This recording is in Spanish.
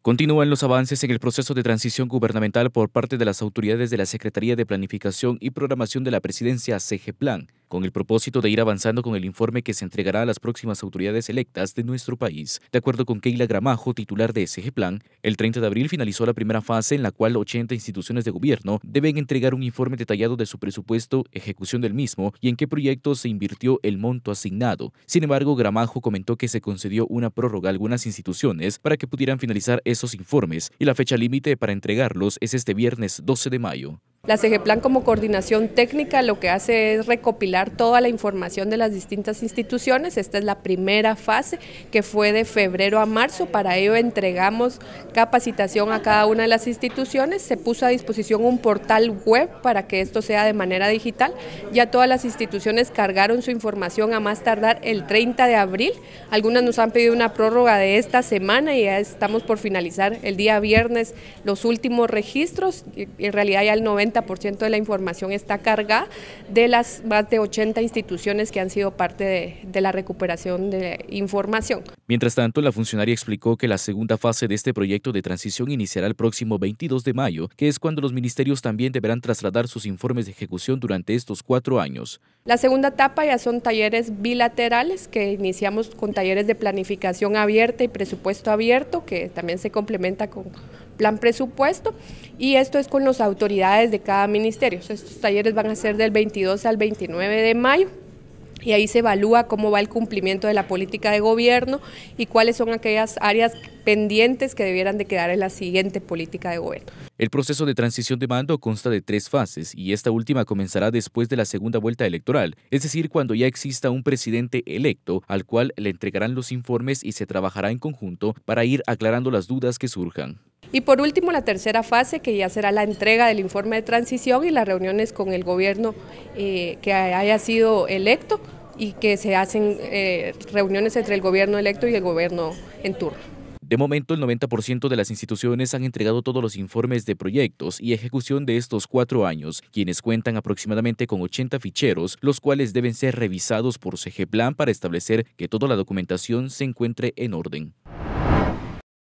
Continúan los avances en el proceso de transición gubernamental por parte de las autoridades de la Secretaría de Planificación y Programación de la Presidencia CGPLAN, con el propósito de ir avanzando con el informe que se entregará a las próximas autoridades electas de nuestro país. De acuerdo con Keila Gramajo, titular de SG Plan, el 30 de abril finalizó la primera fase en la cual 80 instituciones de gobierno deben entregar un informe detallado de su presupuesto, ejecución del mismo y en qué proyectos se invirtió el monto asignado. Sin embargo, Gramajo comentó que se concedió una prórroga a algunas instituciones para que pudieran finalizar esos informes y la fecha límite para entregarlos es este viernes 12 de mayo. La CEGEPLAN como coordinación técnica lo que hace es recopilar toda la información de las distintas instituciones. Esta es la primera fase que fue de febrero a marzo. Para ello entregamos capacitación a cada una de las instituciones. Se puso a disposición un portal web para que esto sea de manera digital. Ya todas las instituciones cargaron su información a más tardar el 30 de abril. Algunas nos han pedido una prórroga de esta semana y ya estamos por finalizar el día viernes los últimos registros. En realidad ya el 90 ciento de la información está a carga de las más de 80 instituciones que han sido parte de la recuperación de información. Mientras tanto, la funcionaria explicó que la segunda fase de este proyecto de transición iniciará el próximo 22 de mayo, que es cuando los ministerios también deberán trasladar sus informes de ejecución durante estos cuatro años. La segunda etapa ya son talleres bilaterales que iniciamos con talleres de planificación abierta y presupuesto abierto, que también se complementa con plan presupuesto, y esto es con las autoridades de cada ministerio. Estos talleres van a ser del 22 al 29 de mayo y ahí se evalúa cómo va el cumplimiento de la política de gobierno y cuáles son aquellas áreas pendientes que debieran de quedar en la siguiente política de gobierno. El proceso de transición de mando consta de tres fases y esta última comenzará después de la segunda vuelta electoral, es decir, cuando ya exista un presidente electo al cual le entregarán los informes y se trabajará en conjunto para ir aclarando las dudas que surjan. Y por último, la tercera fase, que ya será la entrega del informe de transición y las reuniones con el gobierno eh, que haya sido electo y que se hacen eh, reuniones entre el gobierno electo y el gobierno en turno. De momento, el 90% de las instituciones han entregado todos los informes de proyectos y ejecución de estos cuatro años, quienes cuentan aproximadamente con 80 ficheros, los cuales deben ser revisados por CGPlan para establecer que toda la documentación se encuentre en orden.